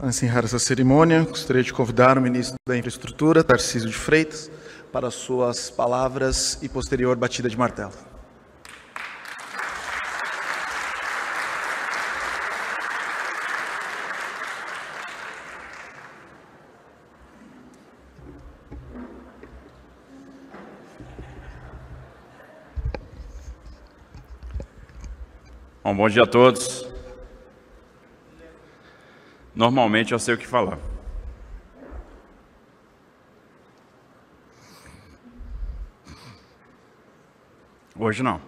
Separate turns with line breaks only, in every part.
Antes de encerrar essa cerimônia, gostaria de convidar o ministro da Infraestrutura, Tarcísio de Freitas, para suas palavras e posterior batida de martelo. Bom, bom dia a todos normalmente eu sei o que falar. Hoje não.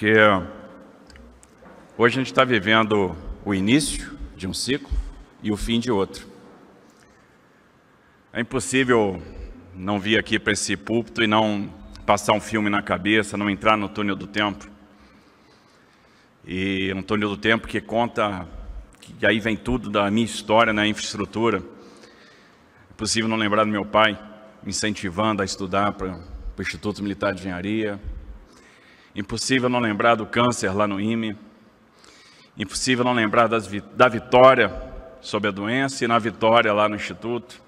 porque hoje a gente está vivendo o início de um ciclo e o fim de outro. É impossível não vir aqui para esse púlpito e não passar um filme na cabeça, não entrar no túnel do tempo. E um túnel do tempo que conta, que aí vem tudo da minha história na né, infraestrutura. É possível não lembrar do meu pai, me incentivando a estudar para o Instituto Militar de Engenharia, Impossível não lembrar do câncer lá no IME. Impossível não lembrar das, da vitória sobre a doença e na vitória lá no Instituto.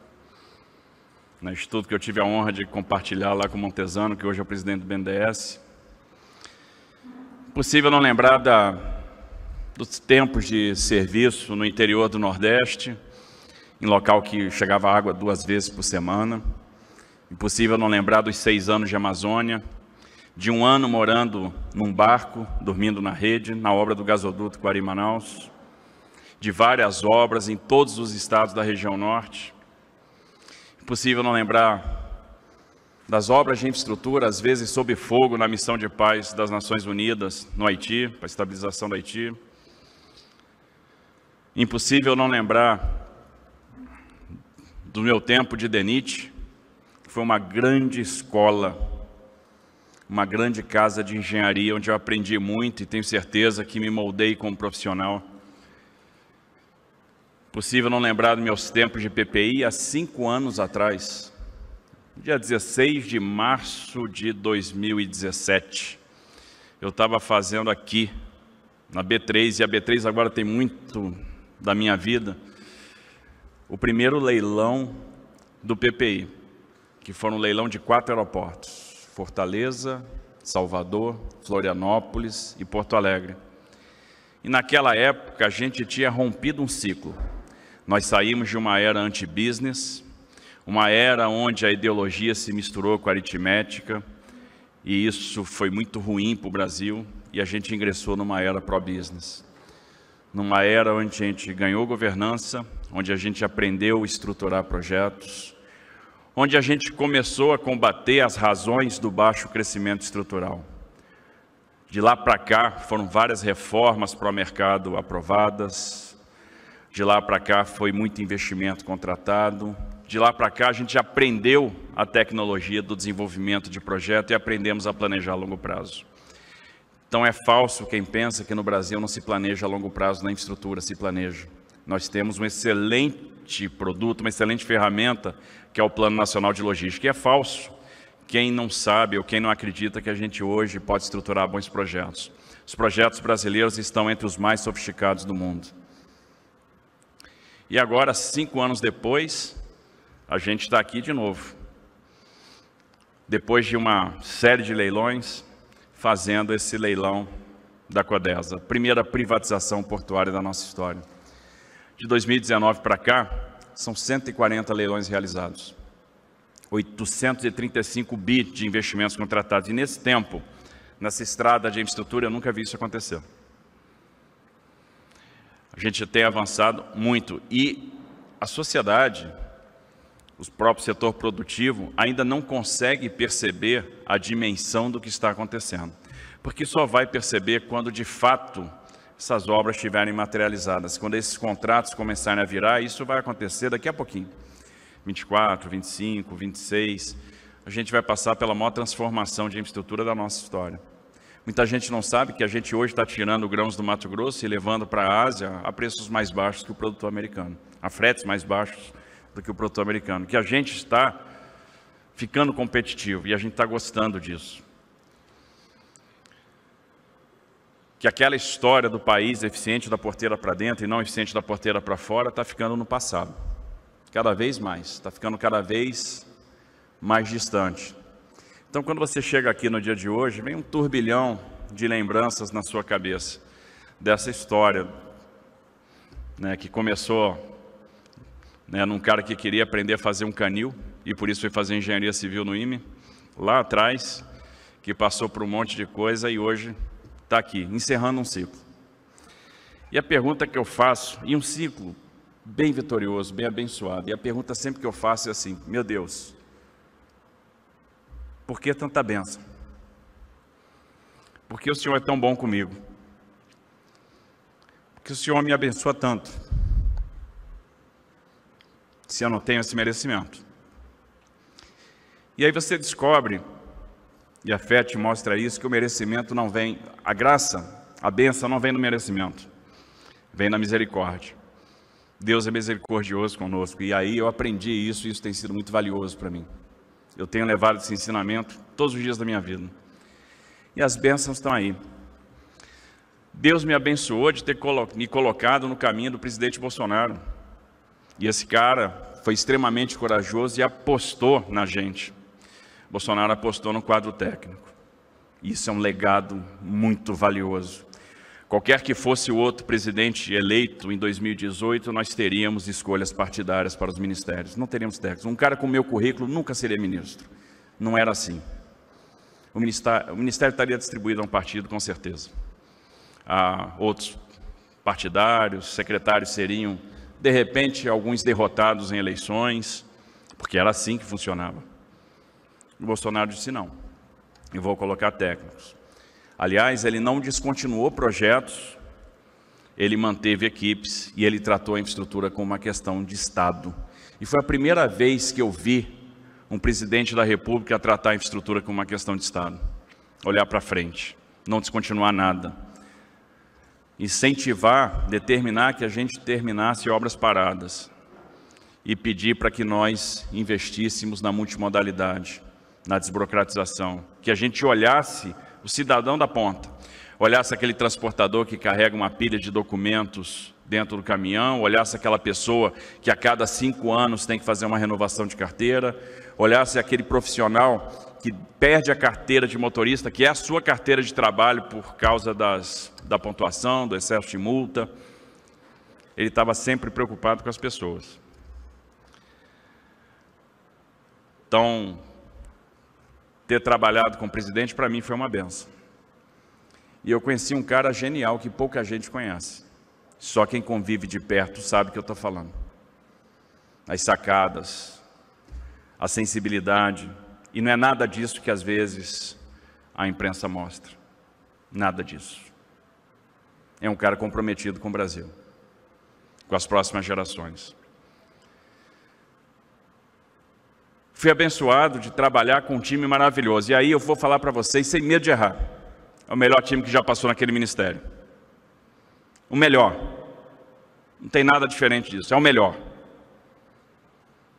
No Instituto que eu tive a honra de compartilhar lá com o Montesano, que hoje é o presidente do BNDES. Impossível não lembrar da, dos tempos de serviço no interior do Nordeste, em local que chegava água duas vezes por semana. Impossível não lembrar dos seis anos de Amazônia, de um ano morando num barco, dormindo na rede, na obra do gasoduto Guari-Manaus, de várias obras em todos os estados da região norte. Impossível não lembrar das obras de infraestrutura, às vezes sob fogo na missão de paz das Nações Unidas no Haiti, para a estabilização do Haiti. Impossível não lembrar do meu tempo de Denit, que foi uma grande escola uma grande casa de engenharia onde eu aprendi muito e tenho certeza que me moldei como profissional. Possível não lembrar dos meus tempos de PPI há cinco anos atrás, dia 16 de março de 2017. Eu estava fazendo aqui na B3, e a B3 agora tem muito da minha vida, o primeiro leilão do PPI, que foi um leilão de quatro aeroportos. Fortaleza, Salvador, Florianópolis e Porto Alegre. E naquela época a gente tinha rompido um ciclo. Nós saímos de uma era anti-business, uma era onde a ideologia se misturou com a aritmética, e isso foi muito ruim para o Brasil, e a gente ingressou numa era pró-business. Numa era onde a gente ganhou governança, onde a gente aprendeu a estruturar projetos, onde a gente começou a combater as razões do baixo crescimento estrutural. De lá para cá foram várias reformas para o mercado aprovadas, de lá para cá foi muito investimento contratado, de lá para cá a gente aprendeu a tecnologia do desenvolvimento de projeto e aprendemos a planejar a longo prazo. Então é falso quem pensa que no Brasil não se planeja a longo prazo na infraestrutura, se planeja. Nós temos um excelente produto, uma excelente ferramenta que é o Plano Nacional de Logística. E é falso quem não sabe ou quem não acredita que a gente hoje pode estruturar bons projetos. Os projetos brasileiros estão entre os mais sofisticados do mundo. E agora, cinco anos depois, a gente está aqui de novo. Depois de uma série de leilões, fazendo esse leilão da Codesa, primeira privatização portuária da nossa história. De 2019 para cá, são 140 leilões realizados. 835 bi de investimentos contratados. E nesse tempo, nessa estrada de infraestrutura, eu nunca vi isso acontecer. A gente tem avançado muito. E a sociedade, o próprio setor produtivo, ainda não consegue perceber a dimensão do que está acontecendo. Porque só vai perceber quando, de fato, essas obras estiverem materializadas. Quando esses contratos começarem a virar, isso vai acontecer daqui a pouquinho. 24, 25, 26, a gente vai passar pela maior transformação de infraestrutura da nossa história. Muita gente não sabe que a gente hoje está tirando grãos do Mato Grosso e levando para a Ásia a preços mais baixos que o produto americano, a fretes mais baixos do que o produto americano, que a gente está ficando competitivo e a gente está gostando disso. que aquela história do país é eficiente da porteira para dentro e não eficiente da porteira para fora está ficando no passado, cada vez mais, está ficando cada vez mais distante. Então, quando você chega aqui no dia de hoje, vem um turbilhão de lembranças na sua cabeça dessa história né, que começou né, num cara que queria aprender a fazer um canil e por isso foi fazer engenharia civil no IME, lá atrás, que passou por um monte de coisa e hoje está aqui, encerrando um ciclo. E a pergunta que eu faço, e um ciclo bem vitorioso, bem abençoado, e a pergunta sempre que eu faço é assim: meu Deus, por que tanta benção? Por que o Senhor é tão bom comigo? Por que o Senhor me abençoa tanto? Se eu não tenho esse merecimento. E aí você descobre e a fé te mostra isso, que o merecimento não vem, a graça, a benção não vem do merecimento, vem na misericórdia. Deus é misericordioso conosco. E aí eu aprendi isso, e isso tem sido muito valioso para mim. Eu tenho levado esse ensinamento todos os dias da minha vida. E as bênçãos estão aí. Deus me abençoou de ter me colocado no caminho do presidente Bolsonaro. E esse cara foi extremamente corajoso e apostou na gente. Bolsonaro apostou no quadro técnico. Isso é um legado muito valioso. Qualquer que fosse o outro presidente eleito em 2018, nós teríamos escolhas partidárias para os ministérios. Não teríamos técnicos. Um cara com meu currículo nunca seria ministro. Não era assim. O ministério, o ministério estaria distribuído a um partido, com certeza. A outros partidários, secretários seriam, de repente, alguns derrotados em eleições, porque era assim que funcionava. O Bolsonaro disse não, eu vou colocar técnicos. Aliás, ele não descontinuou projetos, ele manteve equipes e ele tratou a infraestrutura como uma questão de Estado. E foi a primeira vez que eu vi um presidente da República tratar a infraestrutura como uma questão de Estado. Olhar para frente, não descontinuar nada. Incentivar, determinar que a gente terminasse obras paradas e pedir para que nós investíssemos na multimodalidade na desburocratização, que a gente olhasse o cidadão da ponta, olhasse aquele transportador que carrega uma pilha de documentos dentro do caminhão, olhasse aquela pessoa que a cada cinco anos tem que fazer uma renovação de carteira, olhasse aquele profissional que perde a carteira de motorista, que é a sua carteira de trabalho por causa das, da pontuação, do excesso de multa. Ele estava sempre preocupado com as pessoas. Então, ter trabalhado com o presidente, para mim foi uma benção. E eu conheci um cara genial que pouca gente conhece. Só quem convive de perto sabe o que eu estou falando. As sacadas, a sensibilidade. E não é nada disso que às vezes a imprensa mostra. Nada disso. É um cara comprometido com o Brasil, com as próximas gerações. Fui abençoado de trabalhar com um time maravilhoso. E aí eu vou falar para vocês, sem medo de errar. É o melhor time que já passou naquele ministério. O melhor. Não tem nada diferente disso. É o melhor.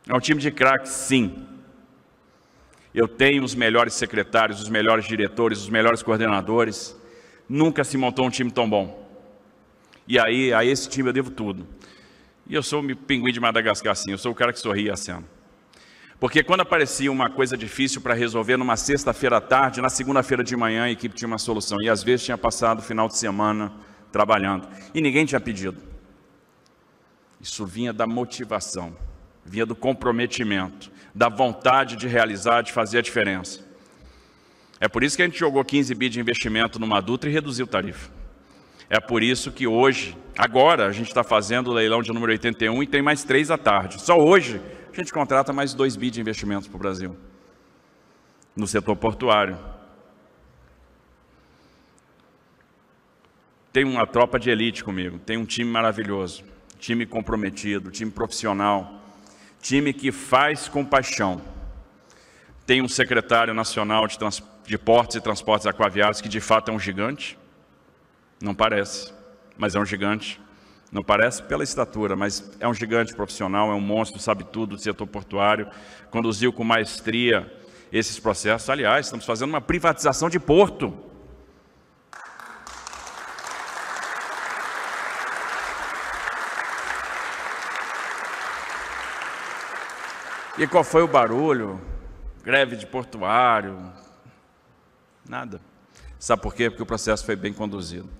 É um time de craques, sim. Eu tenho os melhores secretários, os melhores diretores, os melhores coordenadores. Nunca se montou um time tão bom. E aí, a esse time eu devo tudo. E eu sou o pinguim de Madagascar, sim. Eu sou o cara que sorri a cena. Porque quando aparecia uma coisa difícil para resolver numa sexta-feira à tarde, na segunda-feira de manhã a equipe tinha uma solução. E às vezes tinha passado o final de semana trabalhando. E ninguém tinha pedido. Isso vinha da motivação, vinha do comprometimento, da vontade de realizar, de fazer a diferença. É por isso que a gente jogou 15 bi de investimento numa Dutra e reduziu tarifa. É por isso que hoje, agora, a gente está fazendo o leilão de número 81 e tem mais três à tarde. Só hoje a gente contrata mais 2 bi de investimentos para o Brasil, no setor portuário. Tem uma tropa de elite comigo, tem um time maravilhoso, time comprometido, time profissional, time que faz com paixão. Tem um secretário nacional de, trans, de portos e transportes aquaviários que de fato é um gigante, não parece, mas é um gigante. Não parece pela estatura, mas é um gigante profissional, é um monstro, sabe tudo do setor portuário, conduziu com maestria esses processos. Aliás, estamos fazendo uma privatização de porto. E qual foi o barulho? Greve de portuário? Nada. Sabe por quê? Porque o processo foi bem conduzido.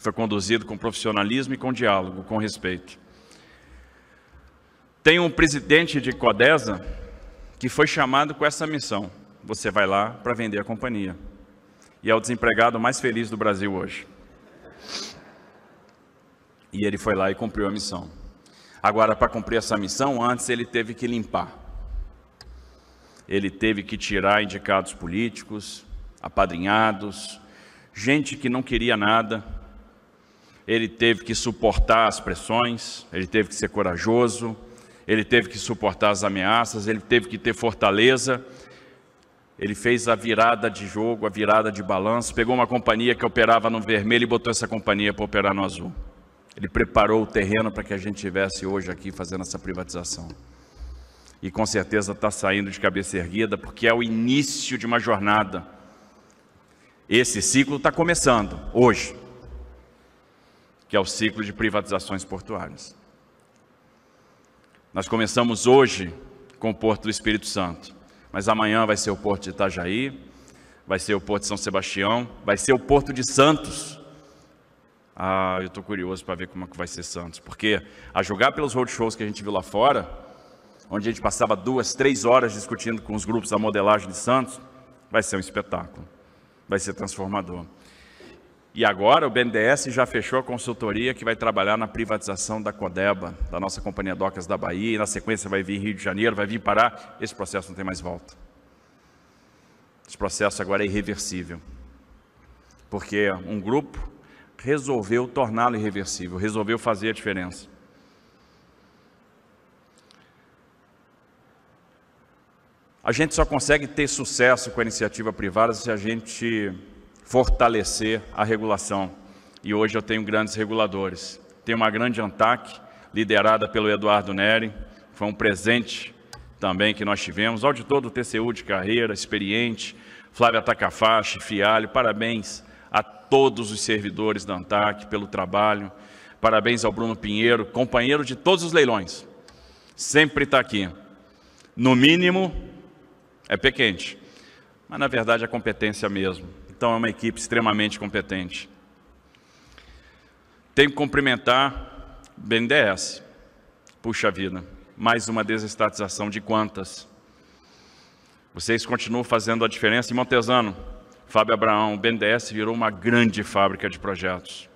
Foi conduzido com profissionalismo e com diálogo, com respeito. Tem um presidente de Codesa que foi chamado com essa missão. Você vai lá para vender a companhia. E é o desempregado mais feliz do Brasil hoje. E ele foi lá e cumpriu a missão. Agora, para cumprir essa missão, antes ele teve que limpar. Ele teve que tirar indicados políticos, apadrinhados, gente que não queria nada ele teve que suportar as pressões, ele teve que ser corajoso, ele teve que suportar as ameaças, ele teve que ter fortaleza. Ele fez a virada de jogo, a virada de balanço, pegou uma companhia que operava no vermelho e botou essa companhia para operar no azul. Ele preparou o terreno para que a gente estivesse hoje aqui fazendo essa privatização. E com certeza está saindo de cabeça erguida, porque é o início de uma jornada. Esse ciclo está começando hoje que é o ciclo de privatizações portuárias. Nós começamos hoje com o Porto do Espírito Santo, mas amanhã vai ser o Porto de Itajaí, vai ser o Porto de São Sebastião, vai ser o Porto de Santos. Ah, eu estou curioso para ver como é que vai ser Santos, porque a jogar pelos roadshows que a gente viu lá fora, onde a gente passava duas, três horas discutindo com os grupos da modelagem de Santos, vai ser um espetáculo, vai ser transformador. E agora o BNDES já fechou a consultoria que vai trabalhar na privatização da Codeba, da nossa Companhia Docas da Bahia, e na sequência vai vir Rio de Janeiro, vai vir Pará. Esse processo não tem mais volta. Esse processo agora é irreversível. Porque um grupo resolveu torná-lo irreversível, resolveu fazer a diferença. A gente só consegue ter sucesso com a iniciativa privada se a gente fortalecer a regulação. E hoje eu tenho grandes reguladores. Tenho uma grande ANTAC, liderada pelo Eduardo Neri, foi um presente também que nós tivemos, auditor do TCU de carreira, experiente, Flávia Takafashi, Fialho, parabéns a todos os servidores da ANTAC pelo trabalho, parabéns ao Bruno Pinheiro, companheiro de todos os leilões, sempre está aqui. No mínimo, é pé mas na verdade é competência mesmo. Então é uma equipe extremamente competente. Tenho que cumprimentar BNDES. Puxa vida, mais uma desestatização de quantas. Vocês continuam fazendo a diferença. E Montesano, Fábio Abraão, o BNDES virou uma grande fábrica de projetos.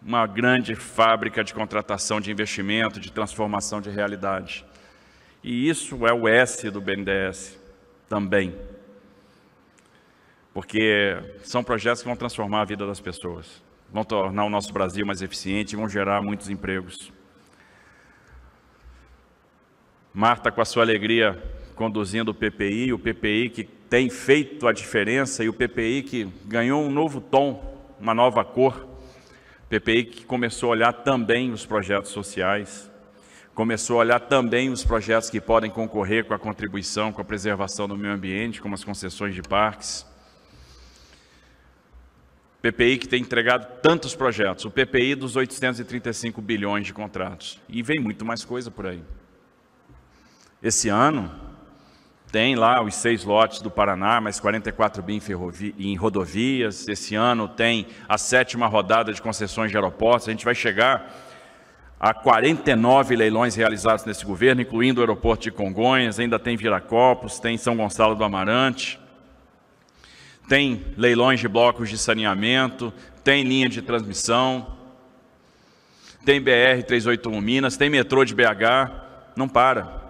Uma grande fábrica de contratação de investimento, de transformação de realidade. E isso é o S do BNDES também porque são projetos que vão transformar a vida das pessoas, vão tornar o nosso Brasil mais eficiente e vão gerar muitos empregos. Marta, com a sua alegria, conduzindo o PPI, o PPI que tem feito a diferença e o PPI que ganhou um novo tom, uma nova cor. PPI que começou a olhar também os projetos sociais, começou a olhar também os projetos que podem concorrer com a contribuição, com a preservação do meio ambiente, como as concessões de parques. PPI que tem entregado tantos projetos, o PPI dos 835 bilhões de contratos. E vem muito mais coisa por aí. Esse ano, tem lá os seis lotes do Paraná, mais 44 bi em, em rodovias. Esse ano tem a sétima rodada de concessões de aeroportos. A gente vai chegar a 49 leilões realizados nesse governo, incluindo o aeroporto de Congonhas, ainda tem Viracopos, tem São Gonçalo do Amarante tem leilões de blocos de saneamento, tem linha de transmissão, tem BR 381 Minas, tem metrô de BH, não para.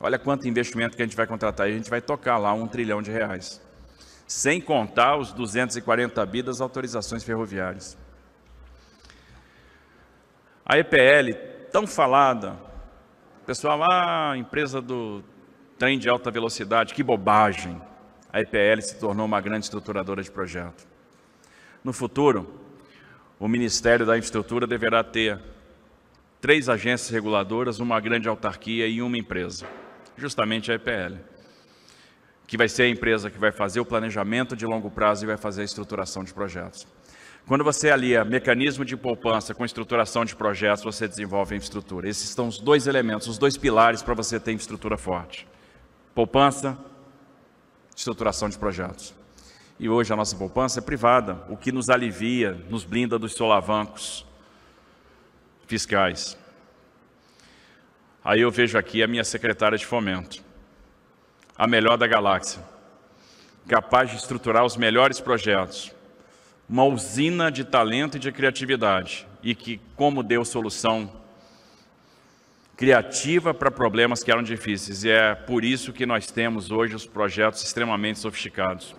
Olha quanto investimento que a gente vai contratar e a gente vai tocar lá um trilhão de reais. Sem contar os 240 bi das autorizações ferroviárias. A EPL, tão falada, pessoal, ah, empresa do trem de alta velocidade, que bobagem a IPL se tornou uma grande estruturadora de projeto. No futuro, o Ministério da Infraestrutura deverá ter três agências reguladoras, uma grande autarquia e uma empresa, justamente a EPL, que vai ser a empresa que vai fazer o planejamento de longo prazo e vai fazer a estruturação de projetos. Quando você alia mecanismo de poupança com estruturação de projetos, você desenvolve a infraestrutura. Esses são os dois elementos, os dois pilares para você ter infraestrutura forte. Poupança, estruturação de projetos. E hoje a nossa poupança é privada, o que nos alivia, nos blinda dos solavancos fiscais. Aí eu vejo aqui a minha secretária de fomento, a melhor da galáxia, capaz de estruturar os melhores projetos, uma usina de talento e de criatividade, e que, como deu solução criativa para problemas que eram difíceis. E é por isso que nós temos hoje os projetos extremamente sofisticados.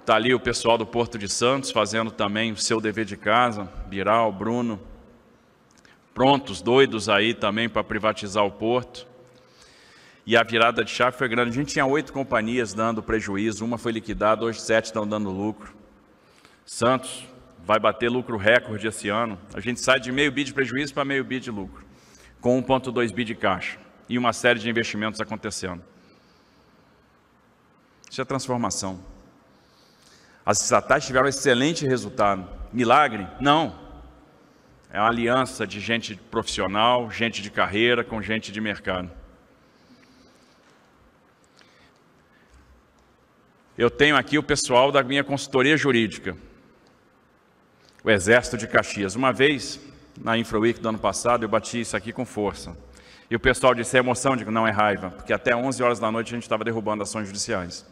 Está ali o pessoal do Porto de Santos fazendo também o seu dever de casa, Biral, Bruno, prontos, doidos aí também para privatizar o porto. E a virada de chave foi grande. A gente tinha oito companhias dando prejuízo, uma foi liquidada, hoje sete estão dando lucro. Santos, vai bater lucro recorde esse ano. A gente sai de meio bi de prejuízo para meio bi de lucro, com 1,2 bi de caixa e uma série de investimentos acontecendo. Isso é transformação. As estatais tiveram um excelente resultado. Milagre? Não. É uma aliança de gente profissional, gente de carreira com gente de mercado. Eu tenho aqui o pessoal da minha consultoria jurídica o Exército de Caxias. Uma vez, na Infra do ano passado, eu bati isso aqui com força. E o pessoal disse, é emoção? Eu digo, não, é raiva, porque até 11 horas da noite a gente estava derrubando ações judiciais.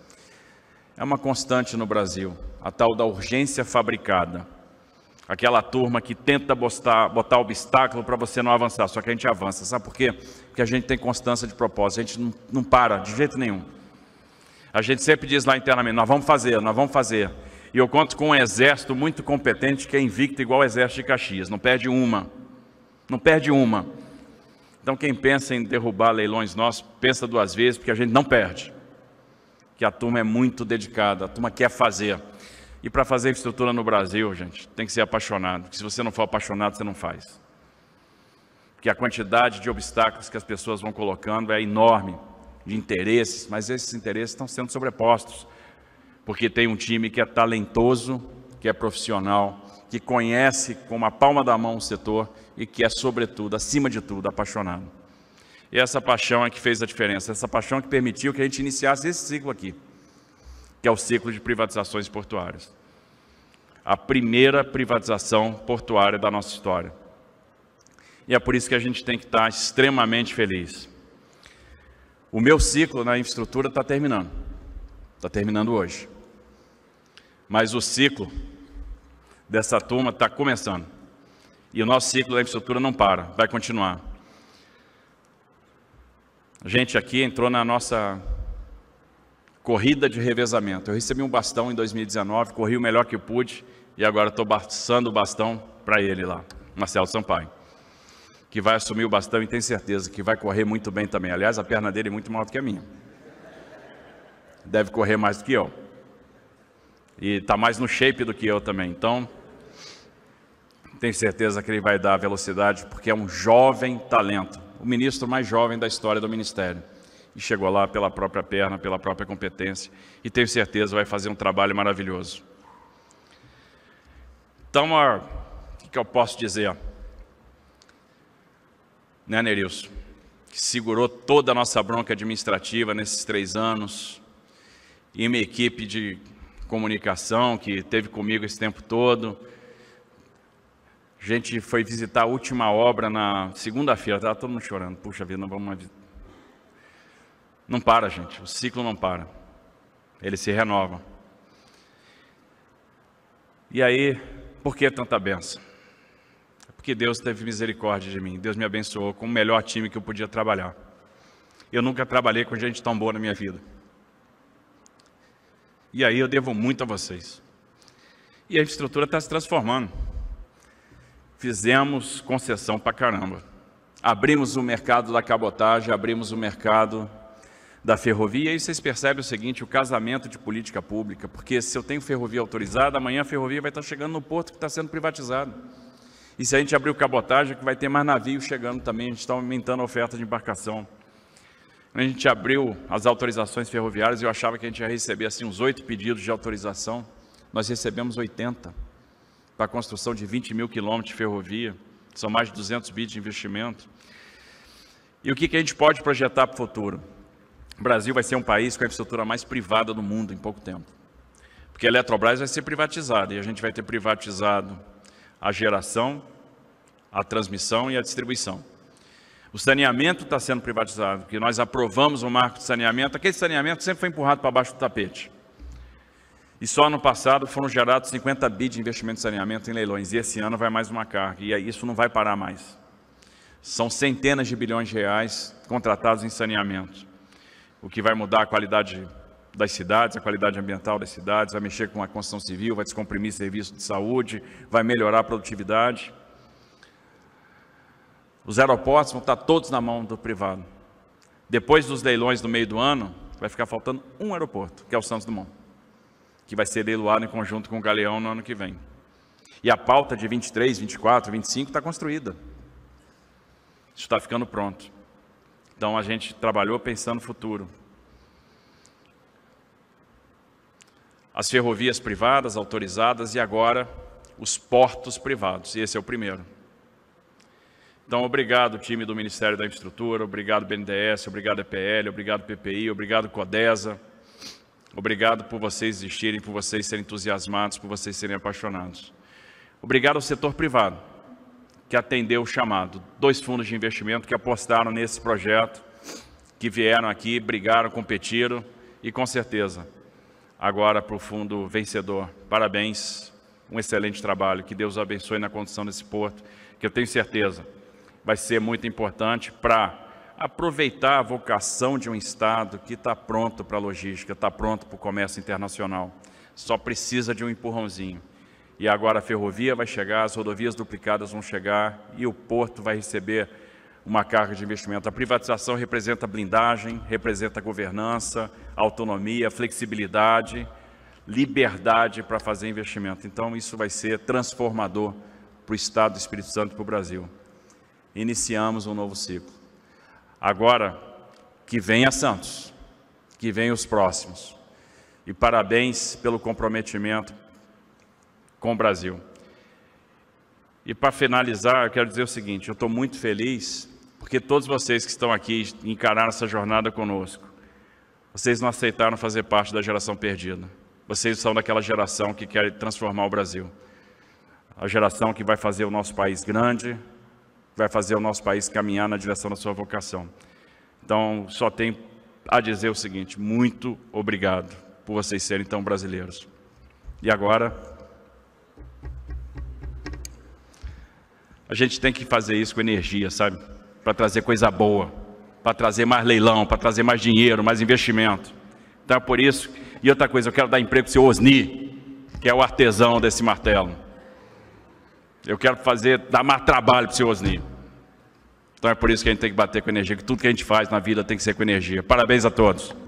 É uma constante no Brasil, a tal da urgência fabricada. Aquela turma que tenta botar, botar obstáculo para você não avançar, só que a gente avança. Sabe por quê? Porque a gente tem constância de propósito, a gente não, não para de jeito nenhum. A gente sempre diz lá internamente: nós vamos fazer, nós vamos fazer. E eu conto com um exército muito competente que é invicto igual o exército de Caxias, não perde uma. Não perde uma. Então quem pensa em derrubar leilões nossos, pensa duas vezes, porque a gente não perde. Que a turma é muito dedicada, a turma quer fazer. E para fazer infraestrutura no Brasil, gente, tem que ser apaixonado. Porque se você não for apaixonado, você não faz. Porque a quantidade de obstáculos que as pessoas vão colocando é enorme, de interesses, mas esses interesses estão sendo sobrepostos porque tem um time que é talentoso, que é profissional, que conhece com uma palma da mão o setor e que é, sobretudo, acima de tudo, apaixonado. E essa paixão é que fez a diferença, essa paixão que permitiu que a gente iniciasse esse ciclo aqui, que é o ciclo de privatizações portuárias. A primeira privatização portuária da nossa história. E é por isso que a gente tem que estar extremamente feliz. O meu ciclo na infraestrutura está terminando. Está terminando hoje. Mas o ciclo dessa turma está começando. E o nosso ciclo da infraestrutura não para, vai continuar. A gente aqui entrou na nossa corrida de revezamento. Eu recebi um bastão em 2019, corri o melhor que pude e agora estou passando o bastão para ele lá, Marcelo Sampaio, que vai assumir o bastão e tem certeza que vai correr muito bem também. Aliás, a perna dele é muito maior do que a minha. Deve correr mais do que eu. E está mais no shape do que eu também. Então, tenho certeza que ele vai dar velocidade, porque é um jovem talento. O ministro mais jovem da história do ministério. E chegou lá pela própria perna, pela própria competência. E tenho certeza vai fazer um trabalho maravilhoso. Então, o que, que eu posso dizer? Né, Nerilson? Que segurou toda a nossa bronca administrativa nesses três anos. E uma equipe de comunicação que teve comigo esse tempo todo. A gente foi visitar a última obra na segunda-feira, estava todo mundo chorando. Puxa vida, não vamos mais. Não para, gente, o ciclo não para. Ele se renova. E aí, por que tanta benção? É porque Deus teve misericórdia de mim. Deus me abençoou com o melhor time que eu podia trabalhar. Eu nunca trabalhei com gente tão boa na minha vida. E aí eu devo muito a vocês. E a infraestrutura está se transformando. Fizemos concessão para caramba. Abrimos o mercado da cabotagem, abrimos o mercado da ferrovia, e vocês percebem o seguinte, o casamento de política pública, porque se eu tenho ferrovia autorizada, amanhã a ferrovia vai estar tá chegando no porto que está sendo privatizado. E se a gente abrir o cabotagem, é que vai ter mais navios chegando também, a gente está aumentando a oferta de embarcação. Quando a gente abriu as autorizações ferroviárias, eu achava que a gente ia receber assim uns oito pedidos de autorização. Nós recebemos 80 para a construção de 20 mil quilômetros de ferrovia. São mais de 200 bits de investimento. E o que, que a gente pode projetar para o futuro? O Brasil vai ser um país com a infraestrutura mais privada do mundo em pouco tempo. Porque a Eletrobras vai ser privatizada e a gente vai ter privatizado a geração, a transmissão e a distribuição. O saneamento está sendo privatizado, que nós aprovamos o marco de saneamento. Aquele saneamento sempre foi empurrado para baixo do tapete. E só no passado foram gerados 50 bi de investimento em saneamento em leilões. E esse ano vai mais uma carga. E isso não vai parar mais. São centenas de bilhões de reais contratados em saneamento. O que vai mudar a qualidade das cidades, a qualidade ambiental das cidades, vai mexer com a construção civil, vai descomprimir serviço de saúde, vai melhorar a produtividade. Os aeroportos vão estar todos na mão do privado. Depois dos leilões no meio do ano, vai ficar faltando um aeroporto, que é o Santos Dumont, que vai ser leiloado em conjunto com o Galeão no ano que vem. E a pauta de 23, 24, 25 está construída. Isso está ficando pronto. Então a gente trabalhou pensando no futuro. As ferrovias privadas autorizadas e agora os portos privados. E esse é o primeiro. Então, obrigado, time do Ministério da Infraestrutura, obrigado, BNDES, obrigado, EPL, obrigado, PPI, obrigado, CODESA. Obrigado por vocês existirem, por vocês serem entusiasmados, por vocês serem apaixonados. Obrigado ao setor privado, que atendeu o chamado. Dois fundos de investimento que apostaram nesse projeto, que vieram aqui, brigaram, competiram e, com certeza, agora para o fundo vencedor. Parabéns, um excelente trabalho. Que Deus abençoe na condição desse porto, que eu tenho certeza vai ser muito importante para aproveitar a vocação de um Estado que está pronto para a logística, está pronto para o comércio internacional, só precisa de um empurrãozinho. E agora a ferrovia vai chegar, as rodovias duplicadas vão chegar e o porto vai receber uma carga de investimento. A privatização representa blindagem, representa governança, autonomia, flexibilidade, liberdade para fazer investimento. Então, isso vai ser transformador para o Estado do Espírito Santo e para o Brasil iniciamos um novo ciclo. Agora, que venha Santos, que venham os próximos. E parabéns pelo comprometimento com o Brasil. E para finalizar, eu quero dizer o seguinte: eu estou muito feliz porque todos vocês que estão aqui encararam essa jornada conosco. Vocês não aceitaram fazer parte da geração perdida. Vocês são daquela geração que quer transformar o Brasil. A geração que vai fazer o nosso país grande, vai fazer o nosso país caminhar na direção da sua vocação. Então, só tenho a dizer o seguinte: muito obrigado por vocês serem tão brasileiros. E agora, a gente tem que fazer isso com energia, sabe? Para trazer coisa boa, para trazer mais leilão, para trazer mais dinheiro, mais investimento. Então, é por isso. E outra coisa, eu quero dar emprego para o seu Osni, que é o artesão desse martelo. Eu quero fazer, dar mais trabalho para o senhor Osni. Então é por isso que a gente tem que bater com energia, que tudo que a gente faz na vida tem que ser com energia. Parabéns a todos.